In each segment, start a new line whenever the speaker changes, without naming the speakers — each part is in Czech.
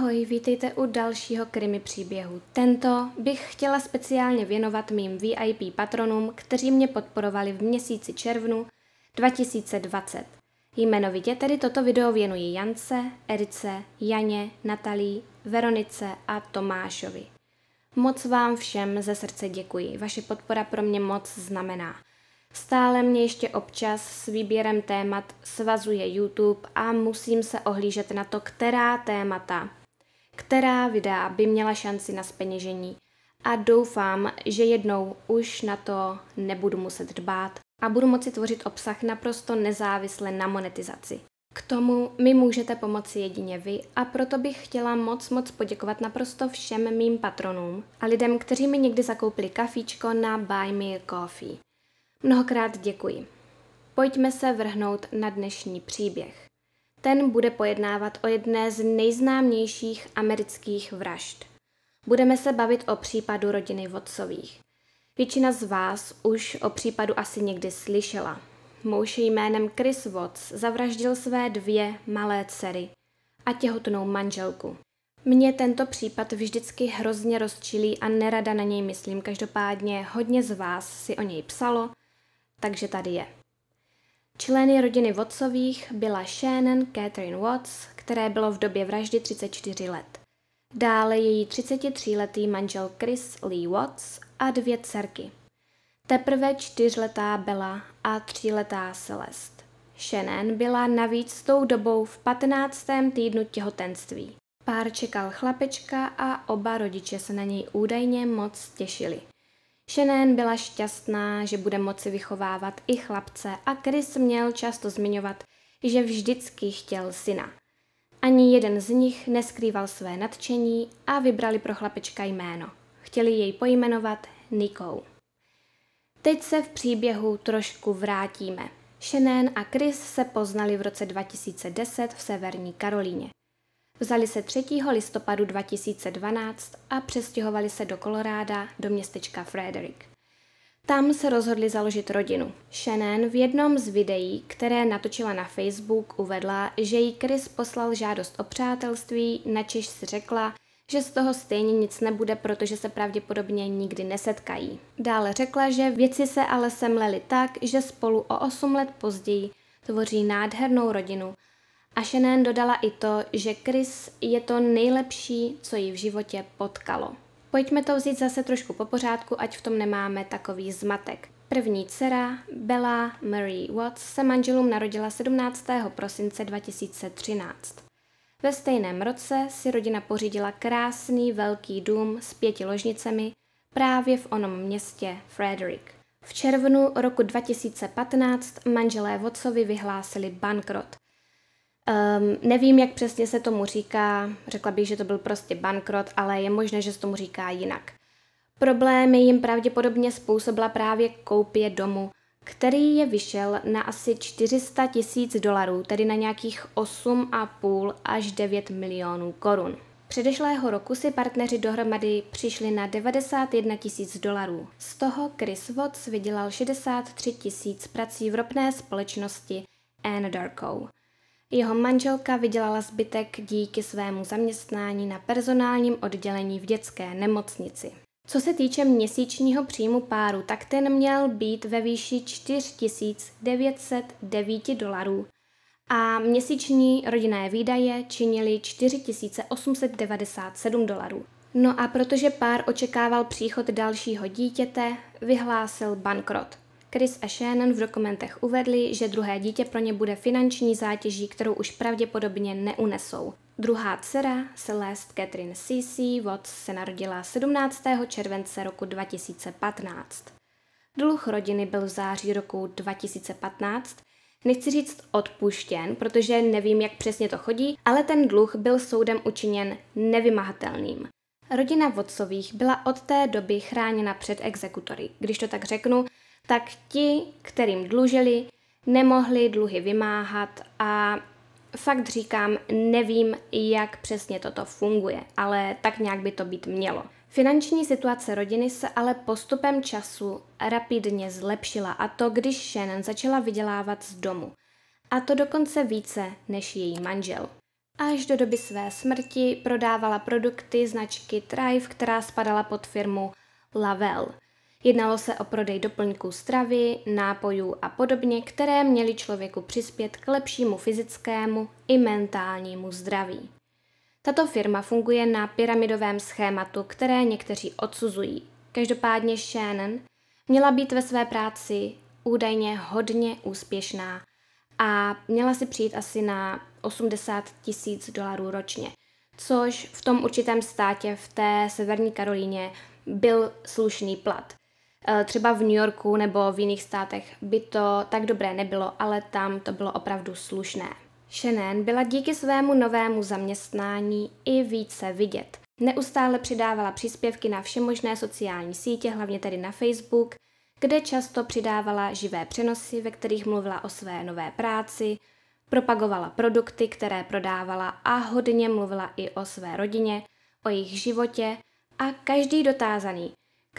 Ahoj, vítejte u dalšího krimi příběhu. Tento bych chtěla speciálně věnovat mým VIP patronům, kteří mě podporovali v měsíci červnu 2020. Jmenovitě tedy toto video věnuji Jance, Erice, Janě, Natalí, Veronice a Tomášovi. Moc vám všem ze srdce děkuji, vaše podpora pro mě moc znamená. Stále mě ještě občas s výběrem témat svazuje YouTube a musím se ohlížet na to, která témata která videa by měla šanci na speněžení a doufám, že jednou už na to nebudu muset dbát a budu moci tvořit obsah naprosto nezávisle na monetizaci. K tomu mi můžete pomoci jedině vy a proto bych chtěla moc moc poděkovat naprosto všem mým patronům a lidem, kteří mi někdy zakoupili kafíčko na Buy Me a Coffee. Mnohokrát děkuji. Pojďme se vrhnout na dnešní příběh. Ten bude pojednávat o jedné z nejznámějších amerických vražd. Budeme se bavit o případu rodiny Vodcových. Většina z vás už o případu asi někdy slyšela. Muž jménem Chris Watts zavraždil své dvě malé dcery a těhotnou manželku. Mně tento případ vždycky hrozně rozčilí a nerada na něj myslím, každopádně hodně z vás si o něj psalo, takže tady je. Členy rodiny Wattsových byla Shannon Catherine Watts, které bylo v době vraždy 34 let. Dále její 33-letý manžel Chris Lee Watts a dvě dcerky. Teprve čtyřletá Bella a tříletá Celest. Shannon byla navíc s tou dobou v 15. týdnu těhotenství. Pár čekal chlapečka a oba rodiče se na něj údajně moc těšili. Shannon byla šťastná, že bude moci vychovávat i chlapce a Chris měl často zmiňovat, že vždycky chtěl syna. Ani jeden z nich neskrýval své nadšení a vybrali pro chlapečka jméno. Chtěli jej pojmenovat Nikou. Teď se v příběhu trošku vrátíme. Shannon a Chris se poznali v roce 2010 v Severní Karolíně. Vzali se 3. listopadu 2012 a přestěhovali se do Koloráda do městečka Frederick. Tam se rozhodli založit rodinu. Shannon v jednom z videí, které natočila na Facebook, uvedla, že jí Chris poslal žádost o přátelství, načež si řekla, že z toho stejně nic nebude, protože se pravděpodobně nikdy nesetkají. Dále řekla, že věci se ale semlely tak, že spolu o 8 let později tvoří nádhernou rodinu, a Shannon dodala i to, že Chris je to nejlepší, co jí v životě potkalo. Pojďme to vzít zase trošku po pořádku, ať v tom nemáme takový zmatek. První dcera, Bella Marie Watts, se manželům narodila 17. prosince 2013. Ve stejném roce si rodina pořídila krásný velký dům s pěti ložnicemi právě v onom městě Frederick. V červnu roku 2015 manželé Wattsovi vyhlásili bankrot. Um, nevím, jak přesně se tomu říká, řekla bych, že to byl prostě bankrot, ale je možné, že se tomu říká jinak. Problémy jim pravděpodobně způsobila právě koupě domu, který je vyšel na asi 400 tisíc dolarů, tedy na nějakých 8,5 až 9 milionů korun. Předešlého roku si partneři dohromady přišli na 91 tisíc dolarů. Z toho Chris Watts vydělal 63 tisíc prací v ropné společnosti Anadarko. Jeho manželka vydělala zbytek díky svému zaměstnání na personálním oddělení v dětské nemocnici. Co se týče měsíčního příjmu páru, tak ten měl být ve výši 4909 dolarů a měsíční rodinné výdaje činily 4897 dolarů. No a protože pár očekával příchod dalšího dítěte, vyhlásil bankrot. Chris a Shannon v dokumentech uvedli, že druhé dítě pro ně bude finanční zátěží, kterou už pravděpodobně neunesou. Druhá dcera, Celeste Catherine Sisi Watts, se narodila 17. července roku 2015. Dluh rodiny byl v září roku 2015 Nechci říct odpuštěn, protože nevím, jak přesně to chodí, ale ten dluh byl soudem učiněn nevymahatelným. Rodina Vodcových byla od té doby chráněna před exekutory, když to tak řeknu, tak ti, kterým dlužili, nemohli dluhy vymáhat a fakt říkám, nevím, jak přesně toto funguje, ale tak nějak by to být mělo. Finanční situace rodiny se ale postupem času rapidně zlepšila a to, když Shannon začala vydělávat z domu. A to dokonce více než její manžel. Až do doby své smrti prodávala produkty značky Thrive, která spadala pod firmu Lavelle. Jednalo se o prodej doplňků stravy, nápojů a podobně, které měly člověku přispět k lepšímu fyzickému i mentálnímu zdraví. Tato firma funguje na pyramidovém schématu, které někteří odsuzují. Každopádně Shannon měla být ve své práci údajně hodně úspěšná a měla si přijít asi na 80 tisíc dolarů ročně, což v tom určitém státě v té severní Karolíně byl slušný plat. Eh, třeba v New Yorku nebo v jiných státech by to tak dobré nebylo, ale tam to bylo opravdu slušné. Shannon byla díky svému novému zaměstnání i více vidět. Neustále přidávala příspěvky na všemožné sociální sítě, hlavně tedy na Facebook, kde často přidávala živé přenosy, ve kterých mluvila o své nové práci, propagovala produkty, které prodávala a hodně mluvila i o své rodině, o jejich životě a každý dotázaný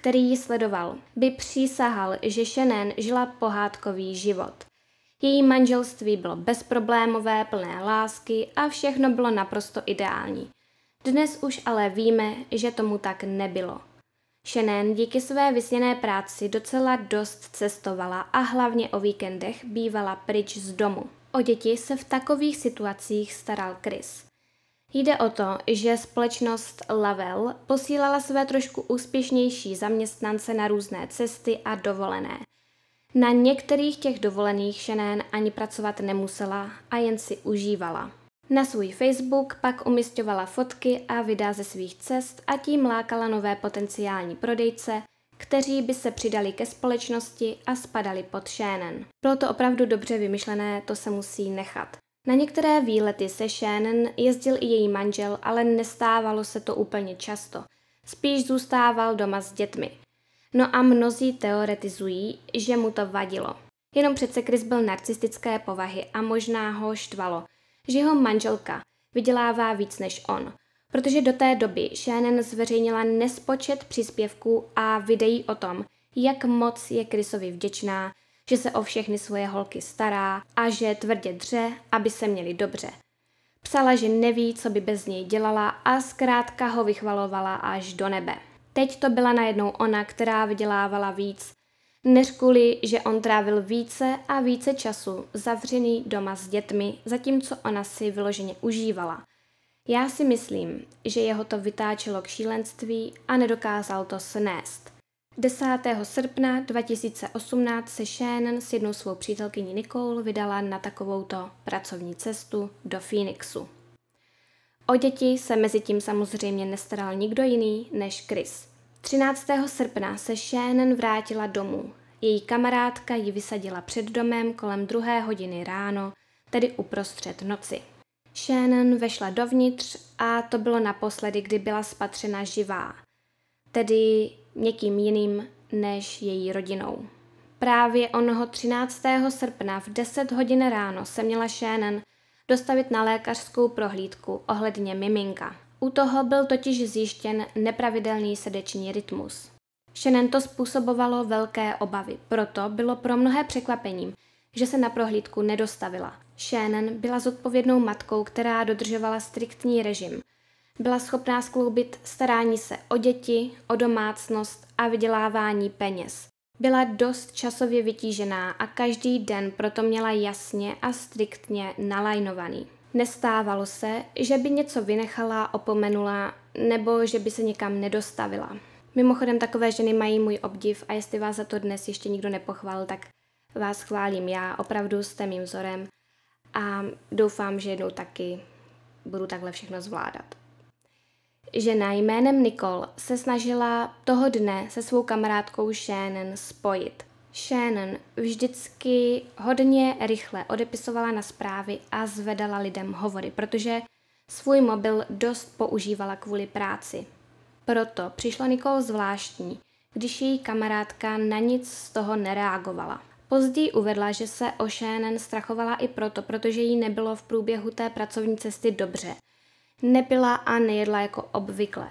který ji sledoval, by přísahal, že Shannon žila pohádkový život. Její manželství bylo bezproblémové, plné lásky a všechno bylo naprosto ideální. Dnes už ale víme, že tomu tak nebylo. Shannon díky své vysněné práci docela dost cestovala a hlavně o víkendech bývala pryč z domu. O děti se v takových situacích staral Chris – Jde o to, že společnost Lavel posílala své trošku úspěšnější zaměstnance na různé cesty a dovolené. Na některých těch dovolených Shannon ani pracovat nemusela a jen si užívala. Na svůj Facebook pak umistovala fotky a videa ze svých cest a tím lákala nové potenciální prodejce, kteří by se přidali ke společnosti a spadali pod Shannon. Bylo to opravdu dobře vymyšlené, to se musí nechat. Na některé výlety se Shannon jezdil i její manžel, ale nestávalo se to úplně často. Spíš zůstával doma s dětmi. No a mnozí teoretizují, že mu to vadilo. Jenom přece Chris byl narcistické povahy a možná ho štvalo, že jeho manželka vydělává víc než on. Protože do té doby Shannon zveřejnila nespočet příspěvků a videí o tom, jak moc je Chrisovi vděčná že se o všechny svoje holky stará a že tvrdě dře, aby se měli dobře. Psala, že neví, co by bez něj dělala a zkrátka ho vychvalovala až do nebe. Teď to byla najednou ona, která vydělávala víc, než kvůli, že on trávil více a více času zavřený doma s dětmi, zatímco ona si vyloženě užívala. Já si myslím, že jeho to vytáčelo k šílenství a nedokázal to snést. 10. srpna 2018 se Shannon s jednou svou přítelkyní Nicole vydala na takovouto pracovní cestu do Phoenixu. O děti se mezi tím samozřejmě nestaral nikdo jiný než Chris. 13. srpna se Shannon vrátila domů. Její kamarádka ji vysadila před domem kolem druhé hodiny ráno, tedy uprostřed noci. Shannon vešla dovnitř a to bylo naposledy, kdy byla spatřena živá. Tedy někým jiným než její rodinou. Právě onoho 13. srpna v 10 hodin ráno se měla Shannon dostavit na lékařskou prohlídku ohledně miminka. U toho byl totiž zjištěn nepravidelný srdeční rytmus. Shannon to způsobovalo velké obavy, proto bylo pro mnohé překvapením, že se na prohlídku nedostavila. Shannon byla zodpovědnou matkou, která dodržovala striktní režim – byla schopná skloubit starání se o děti, o domácnost a vydělávání peněz. Byla dost časově vytížená a každý den proto měla jasně a striktně nalajnovaný. Nestávalo se, že by něco vynechala, opomenula nebo že by se někam nedostavila. Mimochodem takové ženy mají můj obdiv a jestli vás za to dnes ještě nikdo nepochválil, tak vás chválím já, opravdu jste mým vzorem a doufám, že jednou taky budu takhle všechno zvládat. Žena jménem Nicole se snažila toho dne se svou kamarádkou Shannon spojit. Shannon vždycky hodně rychle odepisovala na zprávy a zvedala lidem hovory, protože svůj mobil dost používala kvůli práci. Proto přišlo Nicole zvláštní, když její kamarádka na nic z toho nereagovala. Později uvedla, že se o Shannon strachovala i proto, protože jí nebylo v průběhu té pracovní cesty dobře – Nepila a nejedla jako obvykle.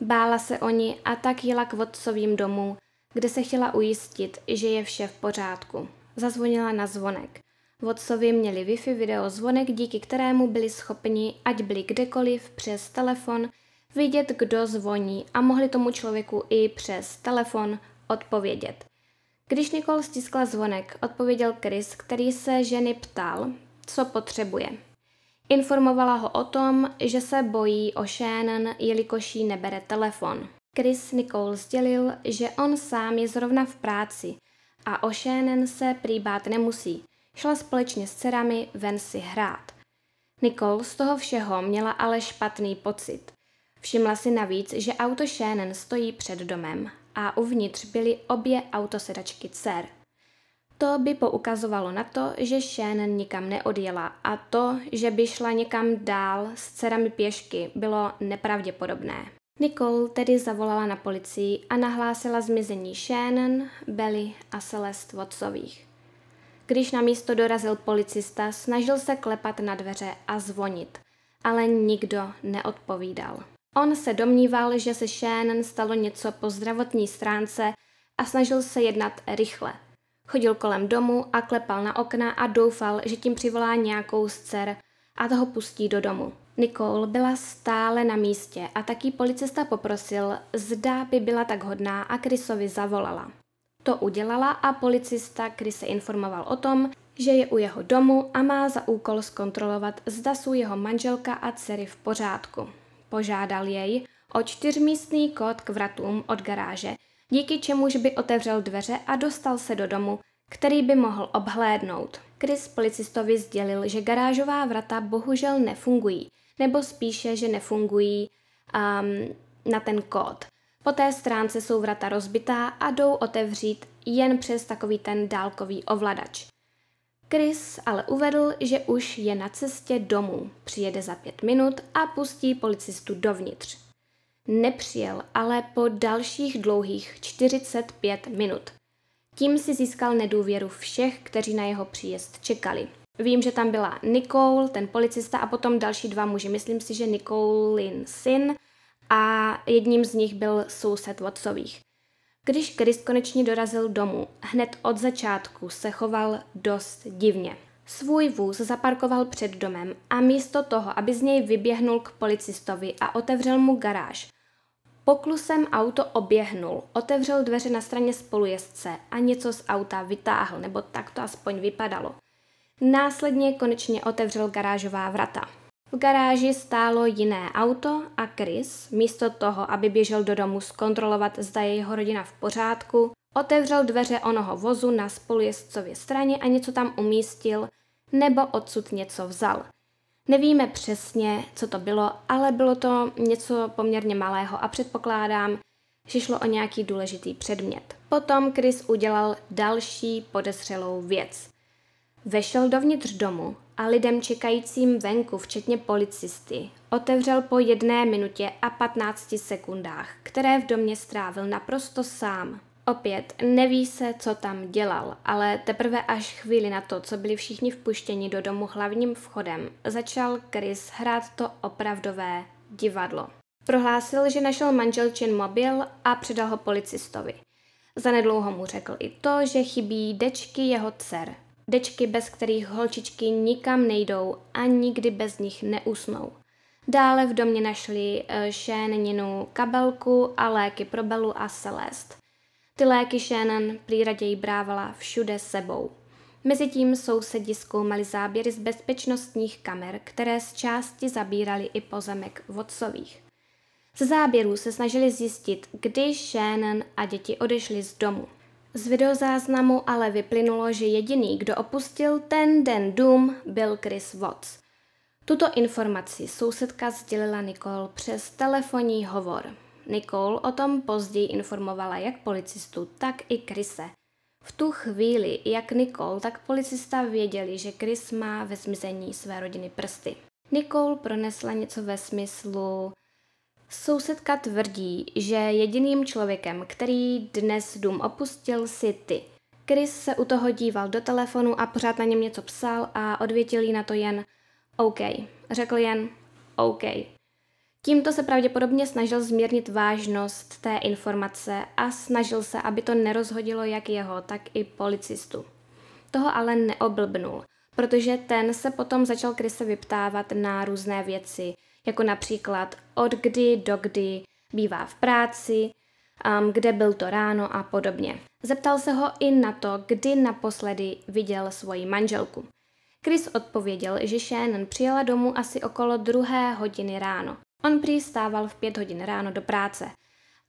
Bála se o ní a tak jela k vodcovým domů, kde se chtěla ujistit, že je vše v pořádku. Zazvonila na zvonek. Vodcovi měli Wi-Fi video zvonek, díky kterému byli schopni, ať byli kdekoliv, přes telefon, vidět, kdo zvoní a mohli tomu člověku i přes telefon odpovědět. Když Nikol stiskla zvonek, odpověděl Chris, který se ženy ptal, co potřebuje. Informovala ho o tom, že se bojí o Shannon, jelikož jí nebere telefon. Chris Nicole sdělil, že on sám je zrovna v práci a o Shannon se prýbát nemusí. Šla společně s dcerami ven si hrát. Nicole z toho všeho měla ale špatný pocit. Všimla si navíc, že auto Shannon stojí před domem a uvnitř byly obě autosedačky dcer – to by poukazovalo na to, že Shannon nikam neodjela a to, že by šla někam dál s dcerami pěšky, bylo nepravděpodobné. Nicole tedy zavolala na policii a nahlásila zmizení Shannon, Belly a Celest vodcových. Když na místo dorazil policista, snažil se klepat na dveře a zvonit, ale nikdo neodpovídal. On se domníval, že se Shannon stalo něco po zdravotní stránce a snažil se jednat rychle – Chodil kolem domu a klepal na okna a doufal, že tím přivolá nějakou z dcer a toho pustí do domu. Nicole byla stále na místě a taky policista poprosil, zda by byla tak hodná a Chrisovi zavolala. To udělala a policista Chris se informoval o tom, že je u jeho domu a má za úkol zkontrolovat, zda jsou jeho manželka a dcery v pořádku. Požádal jej o čtyřmístný kód k vratům od garáže, díky čemuž by otevřel dveře a dostal se do domu, který by mohl obhlédnout. Chris policistovi sdělil, že garážová vrata bohužel nefungují, nebo spíše, že nefungují um, na ten kód. Po té stránce jsou vrata rozbitá a jdou otevřít jen přes takový ten dálkový ovladač. Chris ale uvedl, že už je na cestě domů. Přijede za pět minut a pustí policistu dovnitř nepřijel ale po dalších dlouhých 45 minut. Tím si získal nedůvěru všech, kteří na jeho příjezd čekali. Vím, že tam byla Nicole, ten policista a potom další dva muži. Myslím si, že Nicolein syn a jedním z nich byl soused Watsových. Když Chris konečně dorazil domů, hned od začátku se choval dost divně. Svůj vůz zaparkoval před domem a místo toho, aby z něj vyběhnul k policistovi a otevřel mu garáž, poklusem auto oběhnul, otevřel dveře na straně spolujezdce a něco z auta vytáhl, nebo tak to aspoň vypadalo. Následně konečně otevřel garážová vrata. V garáži stálo jiné auto a Chris, místo toho, aby běžel do domu zkontrolovat, zda je jeho rodina v pořádku, otevřel dveře onoho vozu na spolujezdcově straně a něco tam umístil nebo odsud něco vzal. Nevíme přesně, co to bylo, ale bylo to něco poměrně malého a předpokládám, že šlo o nějaký důležitý předmět. Potom Chris udělal další podezřelou věc. Vešel dovnitř domu a lidem čekajícím venku, včetně policisty, otevřel po jedné minutě a 15 sekundách, které v domě strávil naprosto sám. Opět, neví se, co tam dělal, ale teprve až chvíli na to, co byli všichni vpuštěni do domu hlavním vchodem, začal Chris hrát to opravdové divadlo. Prohlásil, že našel manželčin mobil a předal ho policistovi. Zanedlouho mu řekl i to, že chybí dečky jeho dcer. Dečky, bez kterých holčičky nikam nejdou a nikdy bez nich neusnou. Dále v domě našli eh, šéninu kabelku a léky pro Belu a Celest. Ty léky Shannon prý raději brávala všude sebou. Mezitím sousedi zkoumali záběry z bezpečnostních kamer, které z části zabírali i pozemek vodcových. Z záběrů se snažili zjistit, kdy Shannon a děti odešli z domu. Z videozáznamu ale vyplynulo, že jediný, kdo opustil ten den dům, byl Chris Watts. Tuto informaci sousedka sdělila Nicole přes telefonní hovor. Nicole o tom později informovala jak policistu, tak i Krise. V tu chvíli jak Nicole, tak policista věděli, že Chris má ve zmizení své rodiny prsty. Nicole pronesla něco ve smyslu Sousedka tvrdí, že jediným člověkem, který dnes dům opustil, si ty. Chris se u toho díval do telefonu a pořád na něm něco psal a odvětil jí na to jen OK. Řekl jen OK. Tímto se pravděpodobně snažil zmírnit vážnost té informace a snažil se, aby to nerozhodilo jak jeho, tak i policistu. Toho ale neoblbnul, protože ten se potom začal Krise vyptávat na různé věci, jako například od kdy do kdy bývá v práci, um, kde byl to ráno a podobně. Zeptal se ho i na to, kdy naposledy viděl svoji manželku. Chris odpověděl, že Shannon přijela domů asi okolo druhé hodiny ráno. On prý stával v pět hodin ráno do práce.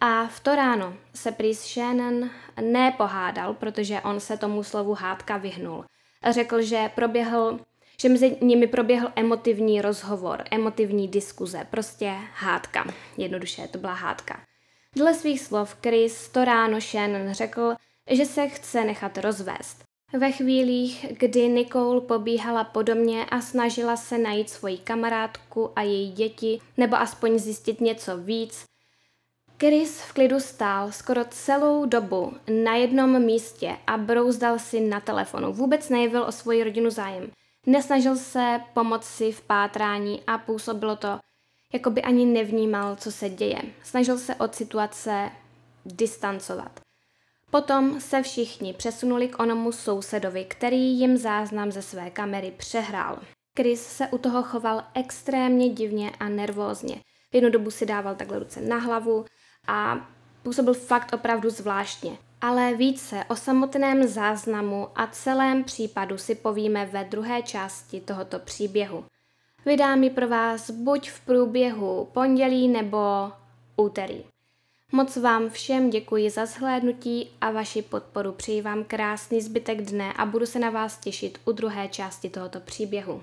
A v to ráno se prý s Shannon nepohádal, protože on se tomu slovu hádka vyhnul. Řekl, že proběhl že mezi nimi proběhl emotivní rozhovor, emotivní diskuze, prostě hádka. Jednoduše, to byla hádka. Dle svých slov Chris to ráno Shannon řekl, že se chce nechat rozvést. Ve chvílích, kdy Nicole pobíhala po domě a snažila se najít svoji kamarádku a její děti, nebo aspoň zjistit něco víc, Chris v klidu stál skoro celou dobu na jednom místě a brouzdal si na telefonu. Vůbec nejevil o svoji rodinu zájem. Nesnažil se pomoci v pátrání a působilo to, jako by ani nevnímal, co se děje. Snažil se od situace distancovat. Potom se všichni přesunuli k onomu sousedovi, který jim záznam ze své kamery přehrál. Chris se u toho choval extrémně divně a nervózně. V jednu dobu si dával takhle ruce na hlavu a působil fakt opravdu zvláštně. Ale více o samotném záznamu a celém případu si povíme ve druhé části tohoto příběhu. Vydám ji pro vás buď v průběhu pondělí nebo úterý. Moc vám všem děkuji za zhlédnutí a vaši podporu. Přeji vám krásný zbytek dne a budu se na vás těšit u druhé části tohoto příběhu.